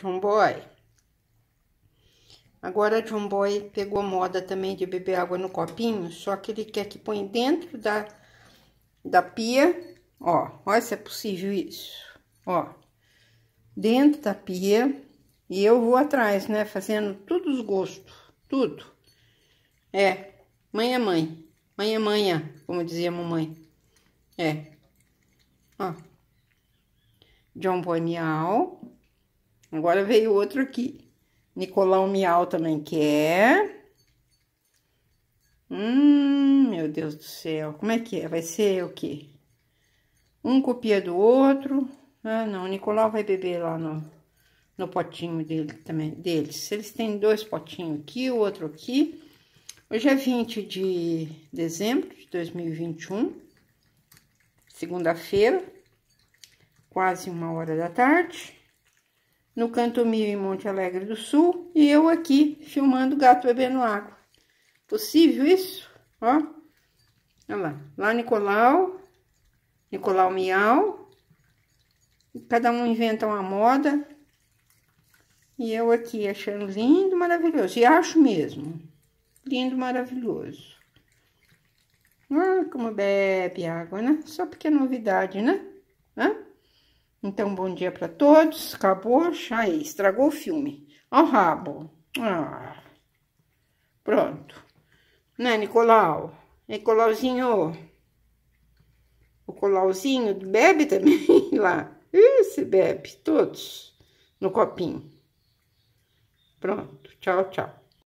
John Boy. Agora, John Boy pegou moda também de beber água no copinho, só que ele quer que põe dentro da, da pia, ó, olha se é possível isso, ó, dentro da pia, e eu vou atrás, né, fazendo todos os gostos, tudo. É, mãe é mãe, mãe é manha, como dizia a mamãe. É, ó, John Bonial, Agora veio outro aqui. Nicolau Miau também quer. Hum, meu Deus do céu. Como é que é? Vai ser o quê? Um copia do outro. Ah, não. O Nicolau vai beber lá no, no potinho dele também. Deles. Eles têm dois potinhos aqui, o outro aqui. Hoje é 20 de dezembro de 2021. Segunda-feira. Quase uma hora da tarde no Canto Mil, em Monte Alegre do Sul, e eu aqui filmando o gato bebendo água. Possível isso? Ó, olha lá, lá Nicolau, Nicolau Miau, cada um inventa uma moda, e eu aqui achando lindo, maravilhoso, e acho mesmo, lindo, maravilhoso. Ah, como bebe água, né? Só porque é novidade, né? Hã? Então, bom dia para todos. Acabou. Aí, é. estragou o filme. o rabo. Ah. Pronto. Né, Nicolau? Nicolauzinho. O Colauzinho bebe também lá. Esse bebe, todos no copinho. Pronto. Tchau, tchau.